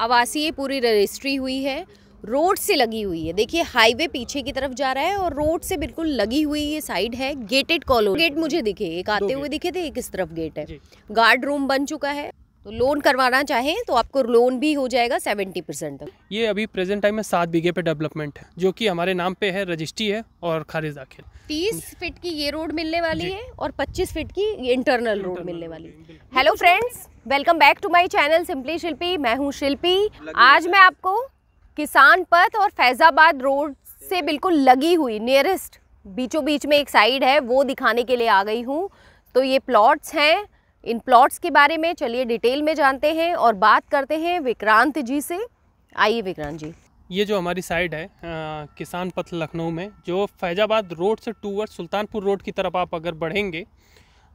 आवासीय पूरी रजिस्ट्री हुई है रोड से लगी हुई है देखिए हाईवे पीछे की तरफ जा रहा है और रोड से बिल्कुल लगी हुई ये साइड है गेटेड कॉलोनी गेट मुझे दिखे एक आते हुए दिखे थे एक इस तरफ गेट है गार्ड रूम बन चुका है तो लोन करवाना चाहें तो आपको लोन भी हो जाएगा सेवेंटी परसेंट तक ये अभी प्रेजेंट टाइम में सात बीघे पे डेवलपमेंट है जो कि हमारे नाम पे है रजिस्ट्री है और खारिज दाखिल तीस फीट की ये रोड मिलने वाली है और पच्चीस फीट की इंटरनल, इंटरनल रोड मिलने वाली है hello friends welcome back to my channel simply Shilpi मैं हूँ शिल्पी आज मैं आपको किसान पथ और फैजाबाद रोड से बिल्कुल लगी हुई नियरेस्ट बीचों बीच में एक साइड है वो दिखाने के लिए आ गई हूँ तो ये प्लॉट्स हैं इन प्लॉट्स के बारे में चलिए डिटेल में जानते हैं और बात करते हैं विक्रांत जी से आइए विक्रांत जी ये जो हमारी साइड है आ, किसान पथ लखनऊ में जो फैजाबाद रोड से टूवर्ड सुल्तानपुर रोड की तरफ आप अगर बढ़ेंगे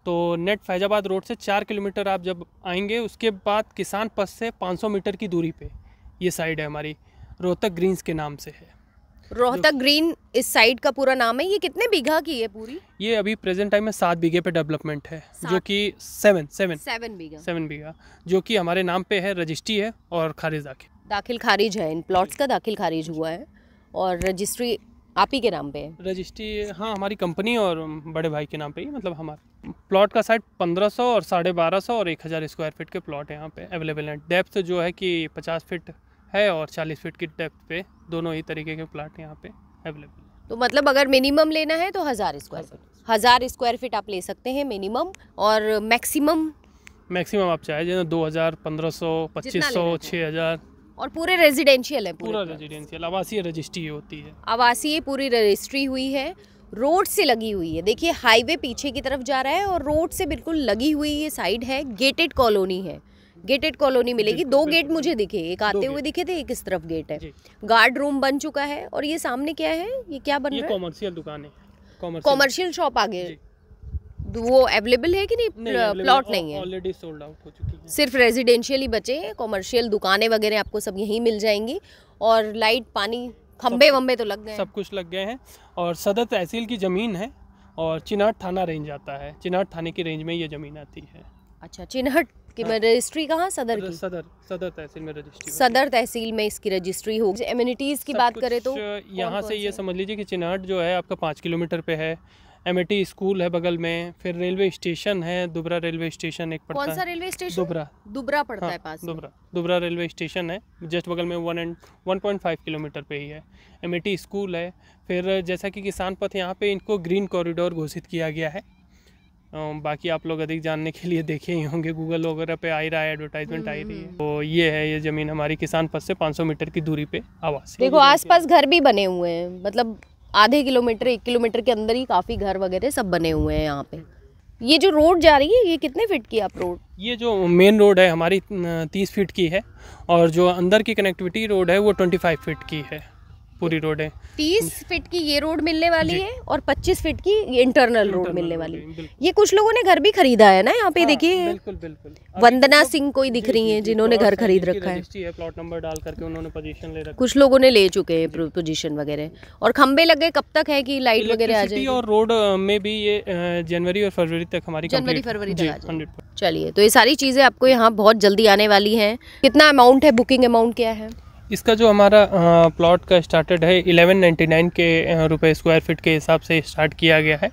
तो नेट फैजाबाद रोड से चार किलोमीटर आप जब आएंगे उसके बाद किसान पथ से 500 मीटर की दूरी पे ये साइड है हमारी रोहतक ग्रीन्स के नाम से है रोहतक ग्रीन इस साइड का पूरा नाम है ये कितने बीघा की है पूरी ये अभी प्रेजेंट टाइम में सात बीघे पे डेवलपमेंट है जो कि seven seven seven bigha seven bigha जो कि हमारे नाम पे है रजिस्ट्री है और खारिज दाखिल दाखिल खारिज है इन प्लॉट्स का दाखिल खारिज हुआ है और रजिस्ट्री आप ही के नाम पे है रजिस्ट्री हाँ हमारी कंपनी और बड़े भाई के नाम पे ही मतलब हमारा प्लॉट का साइड 1500 और साढ़े बारह सौ और 1000 स्क्वायर फीट के प्लॉट यहाँ पे अवेलेबल हैं डेप्थ जो है कि 50 फीट है और चालीस फीट की डेप्थ पे दोनों ही तरीके के प्लाट यहाँ पे अवेलेबल तो मतलब अगर मिनिमम लेना है तो हज़ार स्क्वायर फीट हज़ार स्क्वायर फीट आप ले सकते हैं मिनिमम और मैक्सिमम मैक्सिमम आप चाहे दो हज़ार पंद्रह सौ पच्चीस सौ छः हज़ार और पूरे रेजिडेंशियल है पूरा रेजिडेंशियल आवासीय रजिस्ट्री होती है आवासीय पूरी रजिस्ट्री हुई है रोड से लगी हुई है देखिए हाईवे पीछे की तरफ जा रहा है और रोड से बिल्कुल लगी हुई ये साइड है गेटेड कॉलोनी है गेटेड कॉलोनी मिलेगी दो गेट मुझे दिखे एक आते हुए दिखे थे एक इस तरफ गेट है गार्ड रूम बन चुका है और ये सामने क्या है ये क्या बन रहा है कॉमर्शियल दुकान है कॉमर्शियल शॉप आगे तो वो अवेलेबल है कि नहीं, प्लॉट नहीं है ऑलरेडी सोल्ड आउट हो चुकी है सिर्फ रेजिडेंशियल ही बचे हैं कॉमर्शियल दुकानें वगैरह आपको सब यहीं मिल जाएंगी और लाइट पानी खम्बे वम्बे तो लग गए सब कुछ लग गए हैं और सदर तहसील की ज़मीन है और चिनाट थाना रेंज आता है चिनाट थाने की रेंज में ये ज़मीन आती है अच्छा चिनाट कि हाँ। रजिस्ट्री कहाँ सदर मतलब की सदर सदर तहसील में रजिस्ट्री सदर तहसील में इसकी रजिस्ट्री हो एमिनिटीज़ की बात करें तो यहाँ से ये समझ लीजिए कि चिनाट जो है आपका पाँच किलोमीटर पे है एम स्कूल है बगल में फिर रेलवे स्टेशन है दुबरा रेलवे स्टेशन एक पड़ता कौन सा रेलवे स्टेशन दुबरा दुबरा पड़ता हाँ, है पास दुबरा दुबरा रेलवे स्टेशन है जस्ट बगल में one and one point five kilometre पे ही है एम स्कूल है फिर जैसा कि किसान पथ यहाँ पे इनको ग्रीन कॉरिडोर घोषित किया गया है बाकी आप लोग अधिक जानने के लिए देखे ही होंगे गूगल वगैरह पे आई रहा है एडवर्टाइजमेंट आई रही है हम्म। तो ये है ये ज़मीन हमारी किसान पद से 500 मीटर की दूरी पे आवास देखो आसपास घर भी बने हुए हैं मतलब आधे किलोमीटर एक किलोमीटर के अंदर ही काफ़ी घर वगैरह सब बने हुए हैं यहाँ पे ये जो रोड जा रही है ये कितने फीट की आप रोड ये जो मेन रोड है हमारी तीस फीट की है और जो अंदर की कनेक्टिविटी रोड है वो ट्वेंटी फाइव फीट की है पूरी रोड है तीस फीट की ये रोड मिलने वाली है और पच्चीस फीट की इंटरनल रोड मिलने वाली है ये कुछ लोगों ने घर भी खरीदा है ना यहाँ पे हाँ, देखिए बिल्कुल बिल्कुल वंदना तो सिंह कोई दिख रही है जिन्होंने घर खरीद रखा है प्लॉट नंबर डाल करके उन्होंने पोजीशन ले रखा कुछ लोगों ने ले चुके हैं पोजीशन वगैरह और खंबे लगे कब तक है की लाइट वगैरह आ जाए और रोड में भी ये जनवरी और फरवरी तक हमारी जनवरी फरवरी चलिए तो ये सारी चीजें आपको यहाँ बहुत जल्दी आने वाली है कितना अमाउंट है बुकिंग अमाउंट क्या है इसका जो हमारा प्लॉट का स्टार्टेड है 1199 के रुपए स्क्वायर फीट के हिसाब से स्टार्ट किया गया है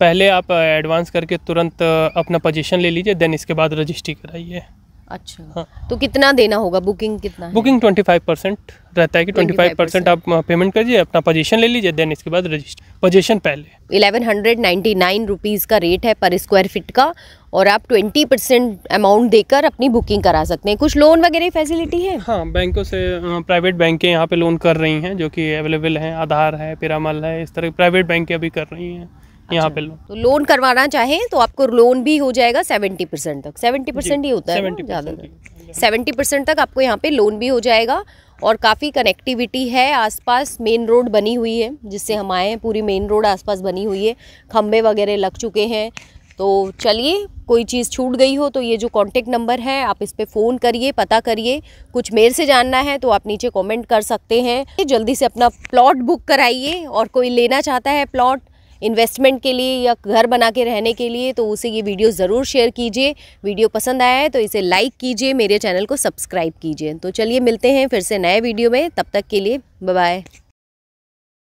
पहले आप एडवांस करके तुरंत अपना पोजीशन ले लीजिए देन इसके बाद रजिस्ट्री कराइए अच्छा हाँ तो कितना देना होगा बुकिंग कितना बुकिंग ट्वेंटी फाइव परसेंट रहता है कि ट्वेंटी फाइव परसेंट आप पेमेंट हाँ, करिए अपना पोजीशन ले लीजिए देन इसके बाद रजिस्टर पोजीशन पहले eleven hundred ninety nine rupees का रेट है पर स्क्वायर फिट का और आप ट्वेंटी परसेंट अमाउंट देकर अपनी बुकिंग करा सकते हैं कुछ लोन वगैरह फैसिलिटी है हाँ बैंकों से प्राइवेट हाँ, बैंकें यहाँ पे लोन कर रही हैं जो कि अवेलेबल हैं आधार है पिरामल है इस तरह प्राइवेट बैंकें अभी कर रही हैं अच्छा। यहाँ पे तो लोन करवाना चाहें तो आपको लोन भी हो जाएगा सेवेंटी परसेंट तक सेवेंटी परसेंट ही होता है ज़्यादातर सेवेंटी परसेंट तक आपको यहाँ पे लोन भी हो जाएगा और काफ़ी कनेक्टिविटी है आसपास मेन रोड बनी हुई है जिससे हम आए हैं पूरी मेन रोड आसपास बनी हुई है खम्भे वगैरह लग चुके हैं तो चलिए कोई चीज़ छूट गई हो तो ये जो कॉन्टेक्ट नंबर है आप इस पर फ़ोन करिए पता करिए कुछ मेरे से जानना है तो आप नीचे कमेंट कर सकते हैं जल्दी से अपना प्लॉट बुक कराइए और कोई लेना चाहता है प्लॉट इन्वेस्टमेंट के लिए या घर बना के रहने के लिए तो उसे ये वीडियो ज़रूर शेयर कीजिए वीडियो पसंद आया है तो इसे लाइक कीजिए मेरे चैनल को सब्सक्राइब कीजिए तो चलिए मिलते हैं फिर से नए वीडियो में तब तक के लिए बाय